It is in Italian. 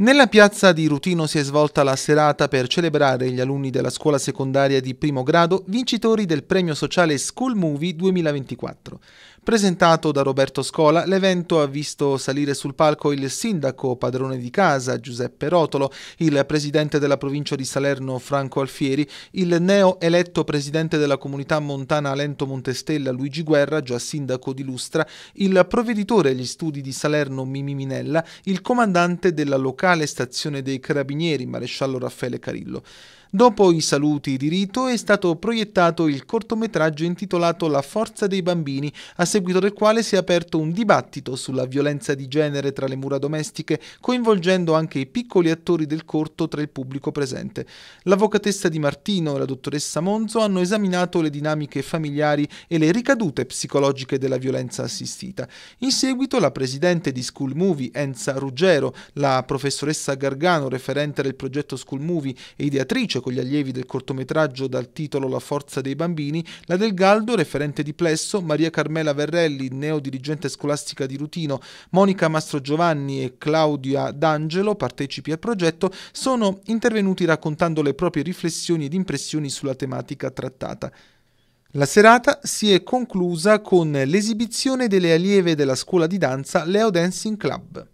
Nella piazza di Rutino si è svolta la serata per celebrare gli alunni della scuola secondaria di primo grado vincitori del premio sociale School Movie 2024. Presentato da Roberto Scola, l'evento ha visto salire sul palco il sindaco padrone di casa Giuseppe Rotolo, il presidente della provincia di Salerno Franco Alfieri, il neo eletto presidente della comunità montana Alento Montestella Luigi Guerra, già sindaco di Lustra, il provveditore agli studi di Salerno Mimi Minella, il comandante della locale locale stazione dei Carabinieri, maresciallo Raffaele Carillo. Dopo i saluti di rito è stato proiettato il cortometraggio intitolato La forza dei bambini, a seguito del quale si è aperto un dibattito sulla violenza di genere tra le mura domestiche, coinvolgendo anche i piccoli attori del corto tra il pubblico presente. L'avvocatessa Di Martino e la dottoressa Monzo hanno esaminato le dinamiche familiari e le ricadute psicologiche della violenza assistita. In seguito la presidente di School Movie, Enza Ruggero, la professoressa professoressa Gargano, referente del progetto School Movie e ideatrice con gli allievi del cortometraggio dal titolo La forza dei bambini, la Del Galdo, referente di Plesso, Maria Carmela Verrelli, neodirigente scolastica di Rutino, Monica Mastro Giovanni e Claudia D'Angelo, partecipi al progetto, sono intervenuti raccontando le proprie riflessioni ed impressioni sulla tematica trattata. La serata si è conclusa con l'esibizione delle allieve della scuola di danza Leo Dancing Club.